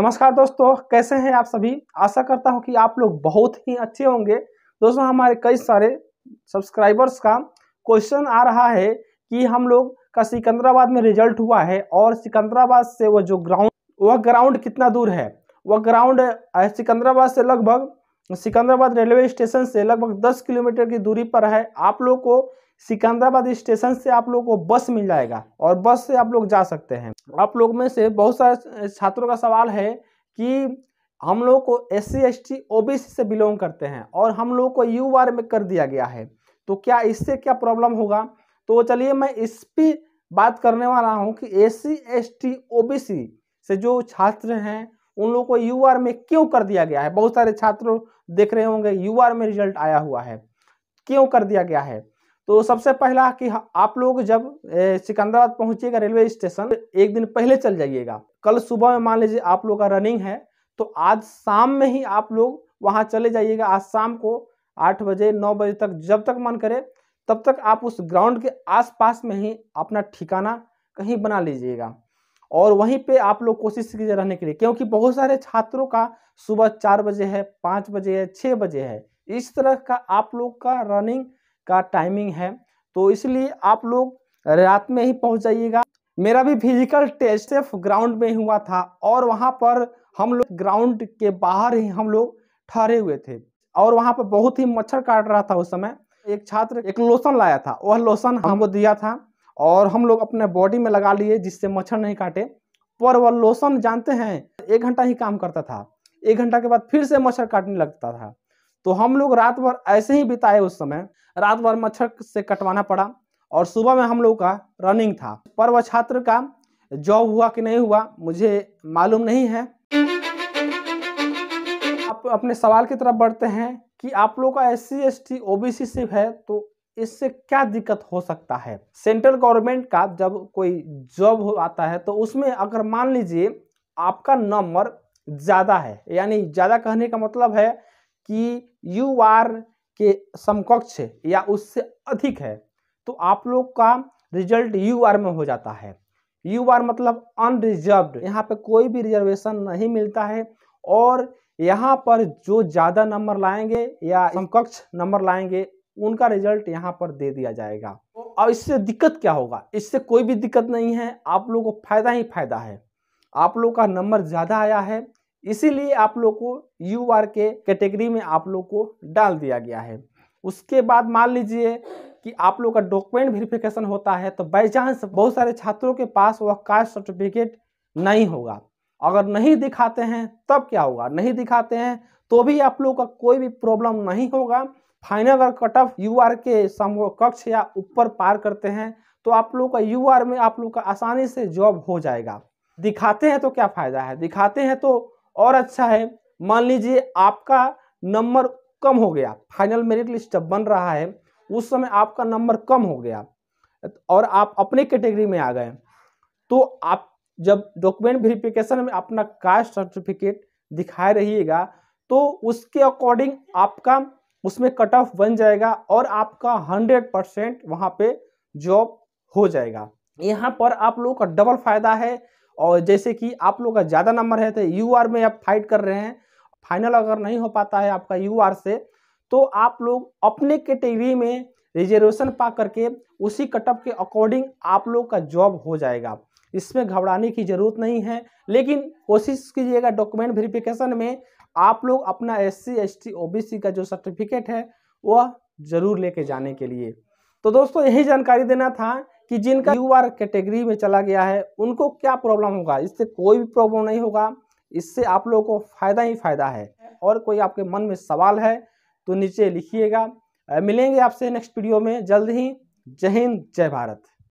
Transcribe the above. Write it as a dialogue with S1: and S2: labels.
S1: नमस्कार दोस्तों कैसे हैं आप सभी आशा करता हूं कि आप लोग बहुत ही अच्छे होंगे दोस्तों हमारे कई सारे सब्सक्राइबर्स का क्वेश्चन आ रहा है कि हम लोग का सिकंदराबाद में रिजल्ट हुआ है और सिकंदराबाद से वह जो ग्राउंड वह ग्राउंड कितना दूर है वह ग्राउंड सिकंदराबाद से लगभग सिकंदराबाद रेलवे स्टेशन से लगभग दस किलोमीटर की दूरी पर है आप लोग को सिकंदराबाद स्टेशन से आप लोग को बस मिल जाएगा और बस से आप लोग जा सकते हैं आप लोग में से बहुत सारे छात्रों का सवाल है कि हम लोग को S C S T O B C से बिलोंग करते हैं और हम लोग को यू आर में कर दिया गया है तो क्या इससे क्या प्रॉब्लम होगा तो चलिए मैं इस पर बात करने वाला हूँ कि S C S T O B C से जो छात्र हैं उन लोगों को यू आर में क्यों कर दिया गया है बहुत सारे छात्रों देख रहे होंगे यू आर में रिजल्ट आया हुआ है क्यों कर दिया गया है तो सबसे पहला कि आप लोग जब सिकंदराबाद पहुंचिएगा रेलवे स्टेशन एक दिन पहले चल जाइएगा कल सुबह में मान लीजिए आप लोग का रनिंग है तो आज शाम में ही आप लोग वहां चले जाइएगा आज शाम को आठ बजे नौ बजे तक जब तक मन करे तब तक आप उस ग्राउंड के आसपास में ही अपना ठिकाना कहीं बना लीजिएगा और वहीं पे आप लोग कोशिश कीजिए रहने के लिए क्योंकि बहुत सारे छात्रों का सुबह चार बजे है पाँच बजे है छः बजे है इस तरह का आप लोग का रनिंग का टाइमिंग है तो इसलिए आप लोग रात में ही पहुंच जाइएगा मेरा भी फिजिकल टेस्ट सिर्फ ग्राउंड में हुआ था और वहाँ पर हम लोग ग्राउंड के बाहर ही हम लोग ठहरे हुए थे और वहाँ पर बहुत ही मच्छर काट रहा था उस समय एक छात्र एक लोशन लाया था वह लोशन हमको दिया था और हम लोग अपने बॉडी में लगा लिए जिससे मच्छर नहीं काटे पर वह लोशन जानते हैं एक घंटा ही काम करता था एक घंटा के बाद फिर से मच्छर काटने लगता था तो हम लोग रात भर ऐसे ही बिताए उस समय रात भर मच्छर से कटवाना पड़ा और सुबह में हम लोग का रनिंग था पर वह छात्र का जॉब हुआ कि नहीं हुआ मुझे मालूम नहीं है आप अपने सवाल की तरफ बढ़ते हैं कि आप लोग का S C S T O B C सिर्फ है तो इससे क्या दिक्कत हो सकता है सेंट्रल गवर्नमेंट का जब कोई जॉब आता है तो उसमें अगर मान लीजिए आपका नंबर ज़्यादा है यानी ज़्यादा कहने का मतलब है कि यू आर के समकक्ष या उससे अधिक है तो आप लोग का रिजल्ट यू आर में हो जाता है यू आर मतलब अनरिजर्व यहाँ पे कोई भी रिजर्वेशन नहीं मिलता है और यहाँ पर जो ज़्यादा नंबर लाएंगे या समकक्ष नंबर लाएंगे उनका रिजल्ट यहाँ पर दे दिया जाएगा और इससे दिक्कत क्या होगा इससे कोई भी दिक्कत नहीं है आप लोगों को फायदा ही फायदा है आप लोग का नंबर ज़्यादा आया है इसीलिए आप लोग को यू आर के कैटेगरी में आप लोग को डाल दिया गया है उसके बाद मान लीजिए कि आप लोग का डॉक्यूमेंट वेरिफिकेशन होता है तो बाई चांस बहुत सारे छात्रों के पास वह कास्ट सर्टिफिकेट नहीं होगा अगर नहीं दिखाते हैं तब क्या होगा नहीं दिखाते हैं तो भी आप लोग का कोई भी प्रॉब्लम नहीं होगा फाइनल अगर कट ऑफ यू आर के समूह कक्ष या ऊपर पार करते हैं तो आप लोग का यू आर में आप लोग का आसानी से जॉब हो जाएगा दिखाते हैं तो क्या फ़ायदा है दिखाते हैं तो और अच्छा है मान लीजिए आपका नंबर कम हो गया फाइनल मेरिट लिस्ट जब बन रहा है उस समय आपका नंबर कम हो गया और आप अपने कैटेगरी में आ गए तो आप जब डॉक्यूमेंट वेरिफिकेशन में अपना कास्ट सर्टिफिकेट दिखाए रहिएगा तो उसके अकॉर्डिंग आपका उसमें कट ऑफ बन जाएगा और आपका हंड्रेड परसेंट वहाँ पे जॉब हो जाएगा यहाँ पर आप लोगों का डबल फायदा है और जैसे कि आप लोग का ज़्यादा नंबर है तो यू आर में आप फाइट कर रहे हैं फाइनल अगर नहीं हो पाता है आपका यू आर से तो आप लोग अपने कैटेगरी में रिजर्वेशन पा करके उसी कटअप के अकॉर्डिंग आप लोग का जॉब हो जाएगा इसमें घबराने की ज़रूरत नहीं है लेकिन कोशिश कीजिएगा डॉक्यूमेंट वेरिफिकेशन में आप लोग अपना S C S T O B C का जो सर्टिफिकेट है वह ज़रूर लेके जाने के लिए तो दोस्तों यही जानकारी देना था कि जिनका यू आर कैटेगरी में चला गया है उनको क्या प्रॉब्लम होगा इससे कोई भी प्रॉब्लम नहीं होगा इससे आप लोगों को फ़ायदा ही फ़ायदा है और कोई आपके मन में सवाल है तो नीचे लिखिएगा मिलेंगे आपसे नेक्स्ट वीडियो में जल्द ही जय हिंद जय भारत